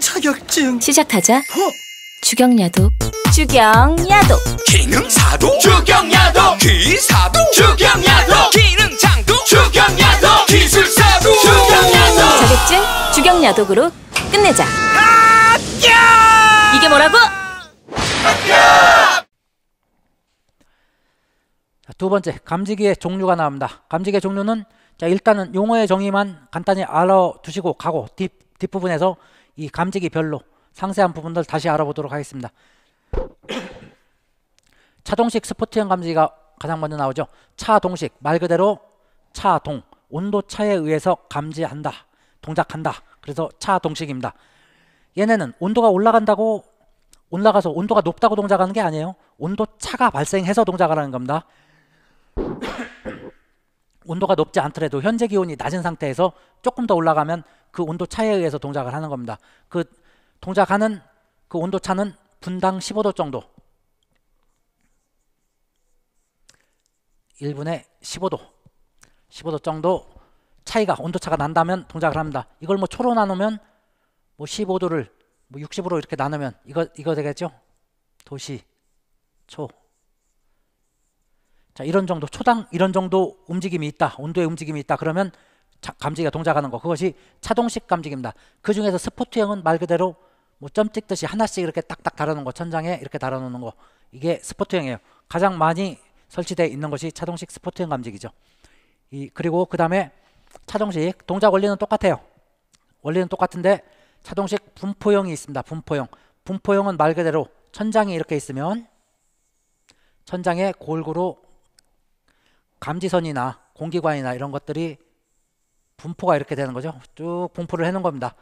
자격증 시작하자 어? 주경야도 주경야도 기능사도 주경야도 기사도 주경야도 기능장도 주경야도 기술사도 주경야도 자격증 주경야독으로 끝내자 합 이게 뭐라고? 합두 번째 감지기의 종류가 나옵니다 감지기의 종류는 자 일단은 용어의 정의만 간단히 알아두시고 가고 뒷, 뒷부분에서 이 감지기별로 상세한 부분들 다시 알아보도록 하겠습니다. 차동식 스포츠형 감지기가 가장 먼저 나오죠. 차동식 말 그대로 차동 온도 차에 의해서 감지한다. 동작한다. 그래서 차동식입니다. 얘네는 온도가 올라간다고 올라가서 온도가 높다고 동작하는 게 아니에요. 온도 차가 발생해서 동작하는 을 겁니다. 온도가 높지 않더라도 현재 기온이 낮은 상태에서 조금 더 올라가면 그 온도 차에 의해서 동작을 하는 겁니다. 그 동작하는 그 온도 차는 분당 15도 정도 1분에 15도 15도 정도 차이가 온도차가 난다면 동작을 합니다 이걸 뭐 초로 나누면 뭐 15도를 뭐 60으로 이렇게 나누면 이거 이거 되겠죠 도시 초 자, 이런 정도 초당 이런 정도 움직임이 있다. 온도의 움직임이 있다. 그러면 자, 감지기가 동작하는 거 그것이 차동식 감지기입니다. 그 중에서 스포트형은 말 그대로 뭐점 찍듯이 하나씩 이렇게 딱딱 달아놓은 거 천장에 이렇게 달아놓는 거 이게 스포트형이에요. 가장 많이 설치되어 있는 것이 차동식 스포트형 감지기죠. 이 그리고 그 다음에 차동식 동작 원리는 똑같아요. 원리는 똑같은데 차동식 분포형이 있습니다. 분포형 분포형은 말 그대로 천장이 이렇게 있으면 천장에 골고루 감지선이나 공기관이나 이런 것들이 분포가 이렇게 되는 거죠. 쭉 분포를 해놓은 겁니다.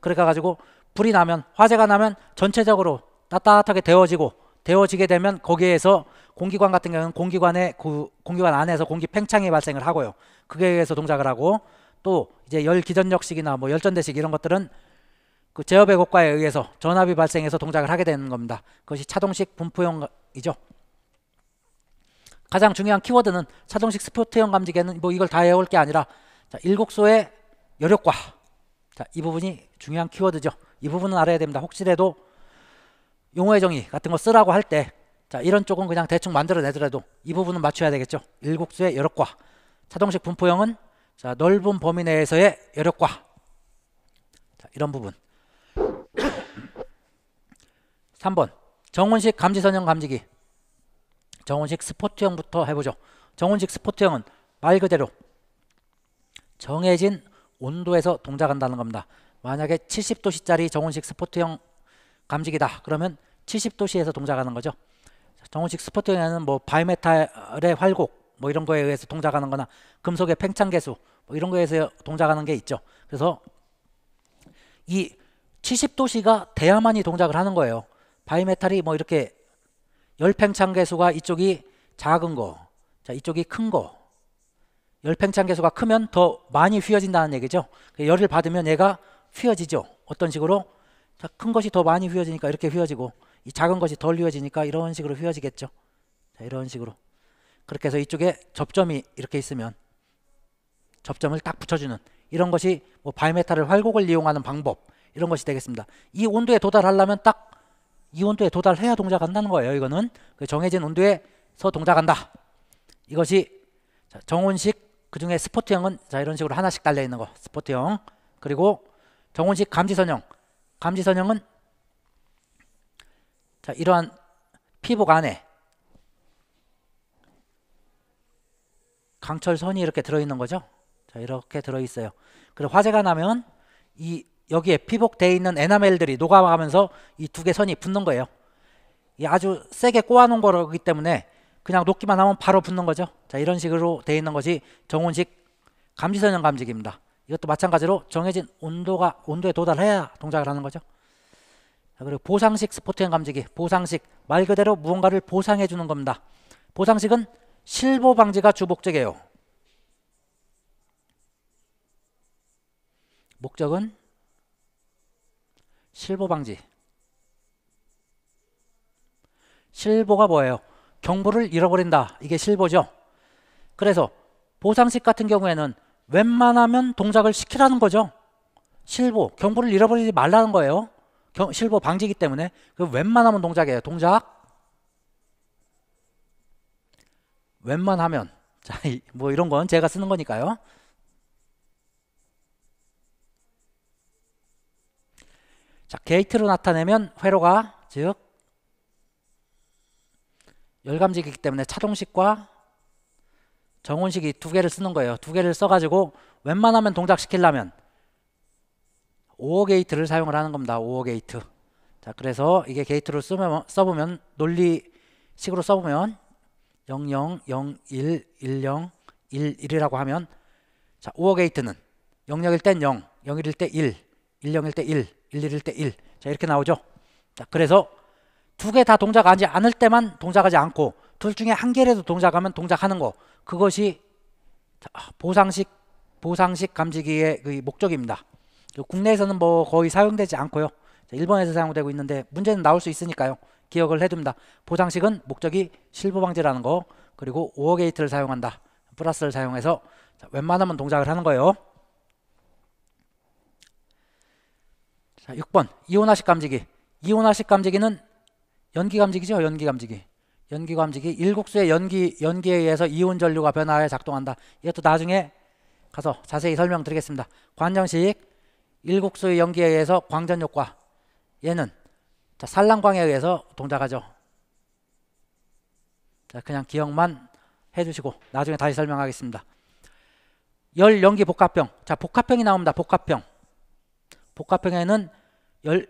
그러니까 가지고 불이 나면 화재가 나면 전체적으로 따뜻하게 데워지고 데워지게 되면 거기에서 공기관 같은 경우는 공기관에그 공기관 안에서 공기 팽창이 발생을 하고요. 그에 의해서 동작을 하고 또 이제 열 기전력식이나 뭐 열전대식 이런 것들은 그 제어배 고과에 의해서 전압이 발생해서 동작을 하게 되는 겁니다. 그것이 차동식 분포형이죠. 가장 중요한 키워드는 차동식 스포트형 감지기에는 뭐 이걸 다 외울 게 아니라 자, 일곡소의 여력과 자, 이 부분이 중요한 키워드죠. 이 부분은 알아야 됩니다. 혹시라도 용어의 정의 같은 거 쓰라고 할때 자, 이런 쪽은 그냥 대충 만들어내더라도 이 부분은 맞춰야 되겠죠. 일곡수의 여력과 차동식 분포형은 자, 넓은 범위 내에서의 여력과 자, 이런 부분 3번 정원식 감지선형 감지기 정원식 스포트형부터 해보죠. 정원식 스포트형은 말 그대로 정해진 온도에서 동작한다는 겁니다. 만약에 70도씨짜리 정원식 스포트형 감지기다. 그러면 70도씨에서 동작하는 거죠. 정원식 스포트형에는 뭐 바이메탈의 활곡 뭐 이런 거에 의해서 동작하는 거나 금속의 팽창계수 뭐 이런 거에 서 동작하는 게 있죠. 그래서 이 70도씨가 대야만이 동작을 하는 거예요. 바이메탈이 뭐 이렇게 열팽창 개수가 이쪽이 작은 거, 자 이쪽이 큰 거. 열팽창 개수가 크면 더 많이 휘어진다는 얘기죠. 열을 받으면 얘가 휘어지죠. 어떤 식으로? 자, 큰 것이 더 많이 휘어지니까 이렇게 휘어지고 이 작은 것이 덜 휘어지니까 이런 식으로 휘어지겠죠. 자, 이런 식으로. 그렇게 해서 이쪽에 접점이 이렇게 있으면 접점을 딱 붙여주는 이런 것이 뭐 바이메탈을 활곡을 이용하는 방법 이런 것이 되겠습니다. 이 온도에 도달하려면 딱이 온도에 도달해야 동작한다는 거예요. 이거는 그 정해진 온도에서 동작한다. 이것이 정온식 그 중에 스포트형은 자 이런 식으로 하나씩 달려 있는 거 스포트형 그리고 정온식 감지선형 감지선형은 자 이러한 피복 안에 강철선이 이렇게 들어있는 거죠. 자 이렇게 들어있어요. 그리고 화재가 나면 이 여기에 피복되어 있는 에나멜들이 녹아가면서 이 두 개 선이 붙는 거예요. 이 아주 세게 꼬아놓은 거기 때문에 그냥 녹기만 하면 바로 붙는 거죠. 자 이런 식으로 되어 있는 것이 정온식 감지선형 감지기입니다. 이것도 마찬가지로 정해진 온도가 온도에 도달해야 동작을 하는 거죠. 자, 그리고 보상식 스포트형 감지기, 보상식 말 그대로 무언가를 보상해 주는 겁니다. 보상식은 실보 방지가 주 목적이에요. 목적은 실보 방지 실보가 뭐예요? 경보를 잃어버린다 이게 실보죠 그래서 보상식 같은 경우에는 웬만하면 동작을 시키라는 거죠 실보 경보를 잃어버리지 말라는 거예요 경, 실보 방지기 때문에 그 웬만하면 동작이에요 동작 웬만하면 자, 뭐 이런 건 제가 쓰는 거니까요 자, 게이트로 나타내면 회로가 즉 열감식이기 때문에 차동식과 정온식이 두 개를 쓰는 거예요. 두 개를 써가지고 웬만하면 동작시키려면 5호 게이트를 사용을 하는 겁니다. 5호 게이트. 자, 그래서 이게 게이트를 쓰면, 써보면 논리식으로 써보면 00, 01, 10, 11이라고 하면 자, 5호 게이트는 00일 땐 0, 01일 때 1, 101일 때 1, 1, 1 1때 1. 자, 이렇게 나오죠. 자, 그래서 두 개 다 동작하지 않을 때만 동작하지 않고 둘 중에 한 개라도 동작하면 동작하는 거. 그것이 보상식 보상식 감지기의 그 목적입니다. 그 국내에서는 뭐 거의 사용되지 않고요. 일본에서 사용되고 있는데 문제는 나올 수 있으니까요. 기억을 해둡니다. 보상식은 목적이 실버 방지라는 거 그리고 오어 게이트를 사용한다. 플러스를 사용해서 웬만하면 동작을 하는 거예요. 자, 6번 이온화식 감지기. 이온화식 감지기는 연기 감지기죠. 연기 감지기. 연기 감지기 일국수의 연기 연기에 의해서 이온 전류가 변화해 작동한다. 이것도 나중에 가서 자세히 설명드리겠습니다. 관정식 일국수의 연기에 의해서 광전 효과. 얘는 자, 산란광에 의해서 동작하죠. 자, 그냥 기억만 해 주시고 나중에 다시 설명하겠습니다. 열 연기 복합병. 자, 복합병이 나옵니다. 복합병. 복합형에는 열,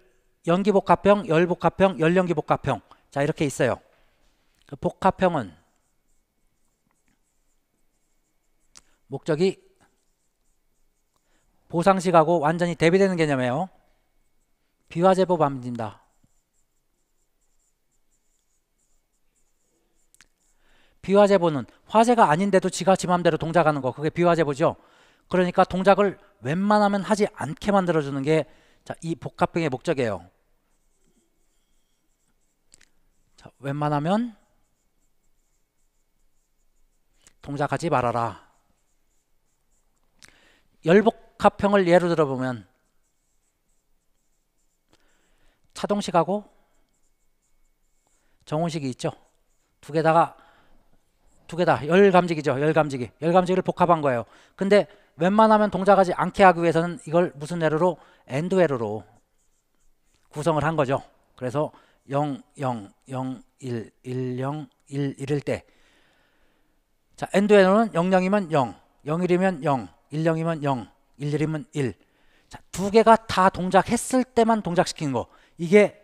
연기복합형, 열복합형, 열연기복합형 자 이렇게 있어요. 그 복합형은 목적이 보상식하고 완전히 대비되는 개념이에요. 비화제법 반입니다. 비화제보는 화제가 아닌데도 지가 지 맘대로 동작하는 거 그게 비화제보죠. 그러니까 동작을 웬만하면 하지 않게 만들어주는 게 이 복합병의 목적이에요. 자, 웬만하면 동작하지 말아라. 열복합형을 예로 들어보면 차동식하고 정온식이 있죠. 두 개다가 두개 다 열감직이죠. 열감직이. 열감직을 복합한 거예요. 근데 웬만하면 동작하지 않게 하기 위해서는 이걸 무슨 회로로 엔드 회로로 구성을 한 거죠. 그래서 0, 0, 0, 1, 1, 0, 1, 1일 때 자, 엔드 회로는 0, 0이면 0, 0, 1이면 0, 1, 0이면 0, 1, 1이면 1 자, 두 개가 다 동작했을 때만 동작시키는 거 이게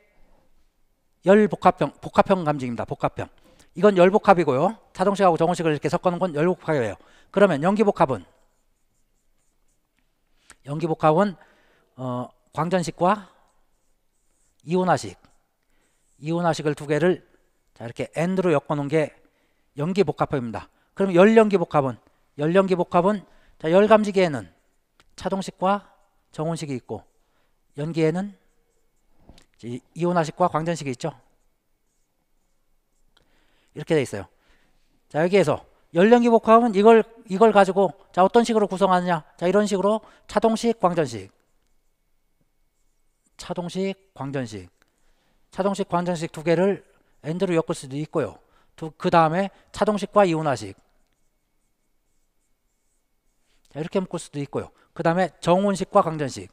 열복합형, 복합형 감직입니다. 복합형 이건 열복합이고요. 차동식하고 정원식을 이렇게 섞어놓은 건 열복합이에요. 그러면 연기복합은 연기복합은 어, 광전식과 이온화식 이온화식을 두 개를 자 이렇게 N으로 엮어놓은 게연기복합입니다 그럼 열연기복합은 열연기복합은 자 열감지기에는 차동식과 정온식이 있고 연기에는 이온화식과 광전식이 있죠. 이렇게 돼 있어요. 자 여기에서 연령기 복합은 이걸 이걸 가지고 자 어떤 식으로 구성하느냐 자 이런 식으로 차동식 광전식 차동식 광전식 차동식 광전식 두 개를 엔드로 엮을 수도 있고요 그 다음에 차동식과 이온화식 자, 이렇게 묶을 수도 있고요 그 다음에 정온식과 광전식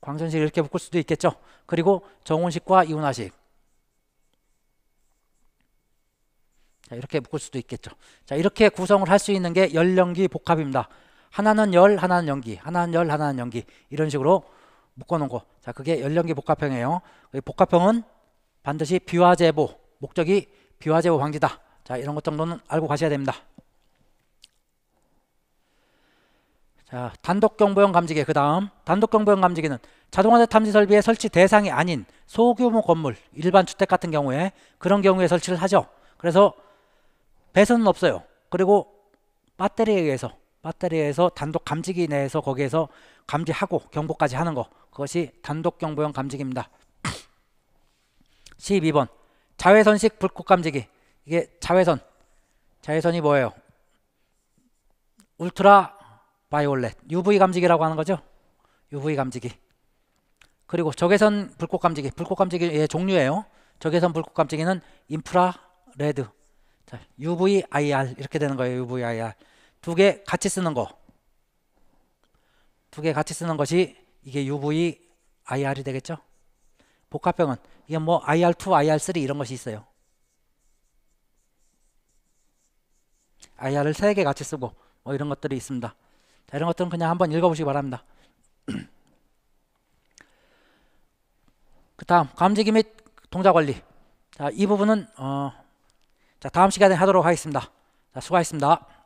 광전식 이렇게 묶을 수도 있겠죠 그리고 정온식과 이온화식 자, 이렇게 묶을 수도 있겠죠. 자, 이렇게 구성을 할 수 있는 게 열연기 복합입니다. 하나는 열, 하나는 연기, 하나는 열, 하나는 연기 이런 식으로 묶어놓은 거. 자, 그게 열연기 복합형이에요. 복합형은 반드시 비화 제보 목적이 비화 제보 방지다. 자, 이런 것 정도는 알고 가셔야 됩니다. 자, 단독 경보형 감지기 그 다음 단독 경보형 감지기는 자동화재 탐지 설비의 설치 대상이 아닌 소규모 건물 일반 주택 같은 경우에 그런 경우에 설치를 하죠. 그래서 배선은 없어요. 그리고 배터리에 의해서 배터리에서 단독 감지기 내에서 거기에서 감지하고 경보까지 하는 거 그것이 단독 경보형 감지기입니다. 12번 자외선식 불꽃 감지기 이게 자외선 자외선이 뭐예요? 울트라 바이올렛 UV 감지기라고 하는 거죠. UV 감지기 그리고 적외선 불꽃 감지기 불꽃 감지기의 종류예요. 적외선 불꽃 감지기는 인프라레드 자, UVIR 이렇게 되는 거예요. UVIR 두 개 같이 쓰는 거. 두 개 같이 쓰는 것이 이게 UVIR이 되겠죠? 복합형은 이게 뭐 IR2, IR3 이런 것이 있어요. IR을 세 개 같이 쓰고 뭐 이런 것들이 있습니다. 자, 이런 것들은 그냥 한번 읽어보시기 바랍니다. 그 다음 감지기 및 동작관리 자, 이 부분은 어, 자, 다음 시간에 하도록 하겠습니다. 자, 수고하셨습니다.